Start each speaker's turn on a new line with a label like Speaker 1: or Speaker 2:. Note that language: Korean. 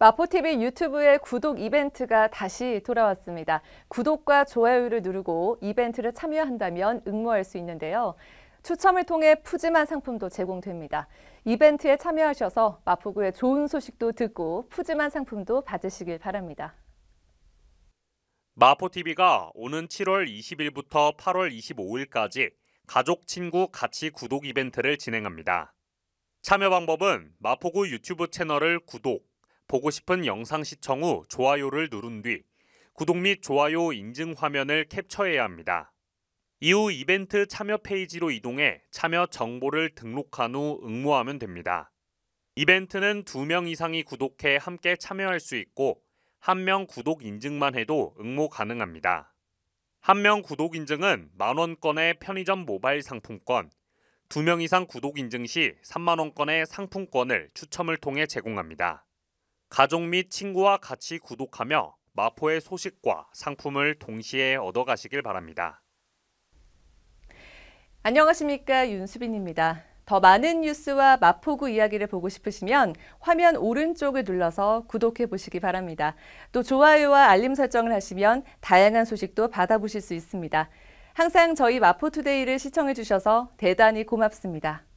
Speaker 1: 마포TV 유튜브의 구독 이벤트가 다시 돌아왔습니다. 구독과 좋아요를 누르고 이벤트를 참여한다면 응모할 수 있는데요. 추첨을 통해 푸짐한 상품도 제공됩니다. 이벤트에 참여하셔서 마포구의 좋은 소식도 듣고 푸짐한 상품도 받으시길 바랍니다.
Speaker 2: 마포TV가 오는 7월 20일부터 8월 25일까지 가족, 친구 같이 구독 이벤트를 진행합니다. 참여 방법은 마포구 유튜브 채널을 구독, 보고 싶은 영상 시청 후 좋아요를 누른 뒤 구독 및 좋아요 인증 화면을 캡처해야 합니다. 이후 이벤트 참여 페이지로 이동해 참여 정보를 등록한 후 응모하면 됩니다. 이벤트는 2명 이상이 구독해 함께 참여할 수 있고 1명 구독 인증만 해도 응모 가능합니다. 1명 구독 인증은 만원권의 편의점 모바일 상품권, 2명 이상 구독 인증 시 3만원권의 상품권을 추첨을 통해 제공합니다. 가족 및 친구와 같이 구독하며 마포의 소식과 상품을 동시에 얻어가시길 바랍니다.
Speaker 1: 안녕하십니까 윤수빈입니다. 더 많은 뉴스와 마포구 이야기를 보고 싶으시면 화면 오른쪽을 눌러서 구독해 보시기 바랍니다. 또 좋아요와 알림 설정을 하시면 다양한 소식도 받아보실 수 있습니다. 항상 저희 마포투데이를 시청해 주셔서 대단히 고맙습니다.